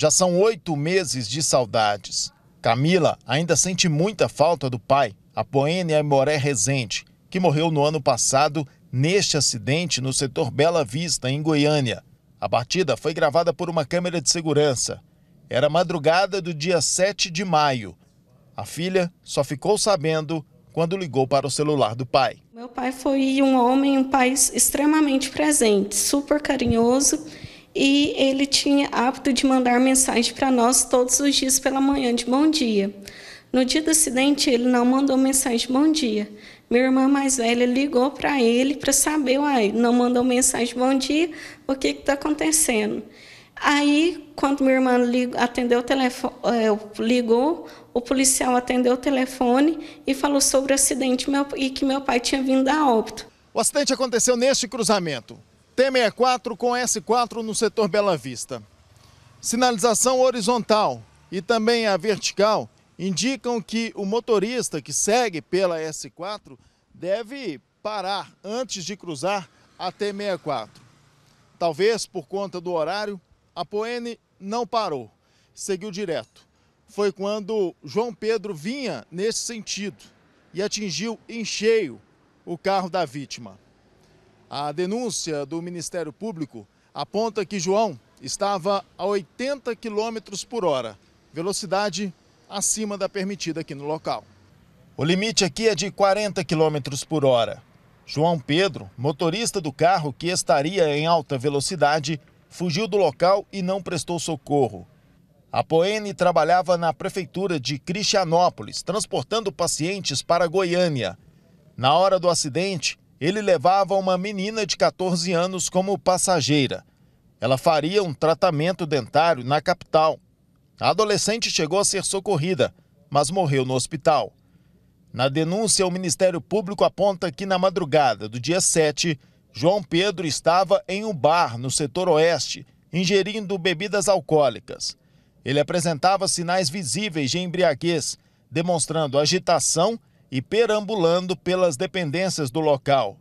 Já são oito meses de saudades. Camila ainda sente muita falta do pai, a Poênia Moré Rezende, que morreu no ano passado neste acidente no setor Bela Vista, em Goiânia. A batida foi gravada por uma câmera de segurança. Era madrugada do dia 7 de maio. A filha só ficou sabendo quando ligou para o celular do pai. Meu pai foi um homem, um pai extremamente presente, super carinhoso e ele tinha hábito de mandar mensagem para nós todos os dias pela manhã de bom dia. No dia do acidente, ele não mandou mensagem de bom dia. Minha irmã mais velha ligou para ele para saber, uai, não mandou mensagem de bom dia, o que está acontecendo? Aí, quando minha irmã ligou, atendeu o telefone, eh, ligou, o policial atendeu o telefone e falou sobre o acidente meu, e que meu pai tinha vindo a óbito. O acidente aconteceu neste cruzamento. T64 com S4 no setor Bela Vista. Sinalização horizontal e também a vertical indicam que o motorista que segue pela S4 deve parar antes de cruzar a T64. Talvez por conta do horário, a Poene não parou, seguiu direto. Foi quando João Pedro vinha nesse sentido e atingiu em cheio o carro da vítima. A denúncia do Ministério Público aponta que João estava a 80 km por hora, velocidade acima da permitida aqui no local. O limite aqui é de 40 km por hora. João Pedro, motorista do carro que estaria em alta velocidade, fugiu do local e não prestou socorro. A Poene trabalhava na prefeitura de Cristianópolis, transportando pacientes para Goiânia. Na hora do acidente, ele levava uma menina de 14 anos como passageira. Ela faria um tratamento dentário na capital. A adolescente chegou a ser socorrida, mas morreu no hospital. Na denúncia, o Ministério Público aponta que na madrugada do dia 7, João Pedro estava em um bar no setor oeste, ingerindo bebidas alcoólicas. Ele apresentava sinais visíveis de embriaguez, demonstrando agitação e perambulando pelas dependências do local.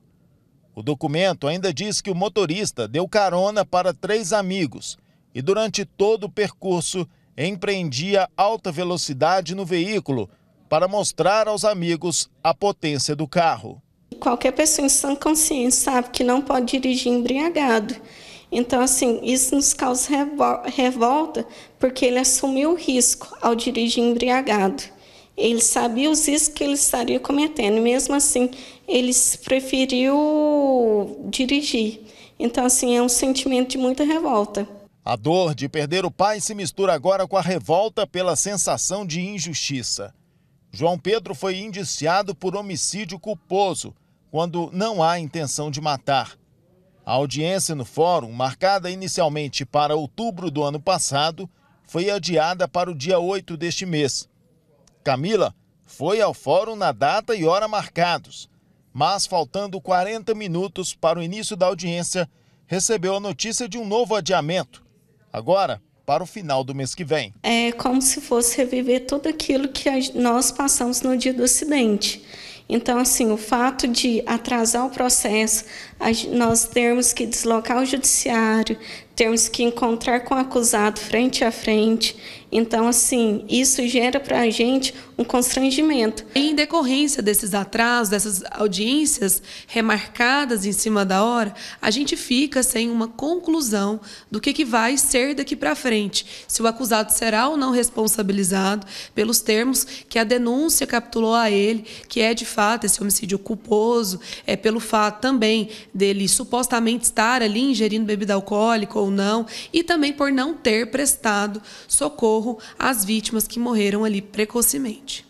O documento ainda diz que o motorista deu carona para três amigos e, durante todo o percurso, empreendia alta velocidade no veículo para mostrar aos amigos a potência do carro. Qualquer pessoa em sã consciência sabe que não pode dirigir embriagado. Então, assim, isso nos causa revolta, porque ele assumiu o risco ao dirigir embriagado. Ele sabia os riscos que ele estaria cometendo, mesmo assim, ele preferiu dirigir. Então, assim, é um sentimento de muita revolta. A dor de perder o pai se mistura agora com a revolta pela sensação de injustiça. João Pedro foi indiciado por homicídio culposo, quando não há intenção de matar. A audiência no fórum, marcada inicialmente para outubro do ano passado, foi adiada para o dia 8 deste mês. Camila foi ao fórum na data e hora marcados, mas faltando 40 minutos para o início da audiência, recebeu a notícia de um novo adiamento. Agora, para o final do mês que vem. É como se fosse reviver tudo aquilo que nós passamos no dia do acidente. Então, assim, o fato de atrasar o processo, nós termos que deslocar o judiciário, termos que encontrar com o acusado frente a frente. Então, assim, isso gera para a gente um constrangimento. Em decorrência desses atrasos, dessas audiências remarcadas em cima da hora, a gente fica sem uma conclusão do que, que vai ser daqui para frente. Se o acusado será ou não responsabilizado pelos termos que a denúncia capitulou a ele, que é de fato esse homicídio culposo, é pelo fato também dele supostamente estar ali ingerindo bebida alcoólica ou não, e também por não ter prestado socorro às vítimas que morreram ali precocemente.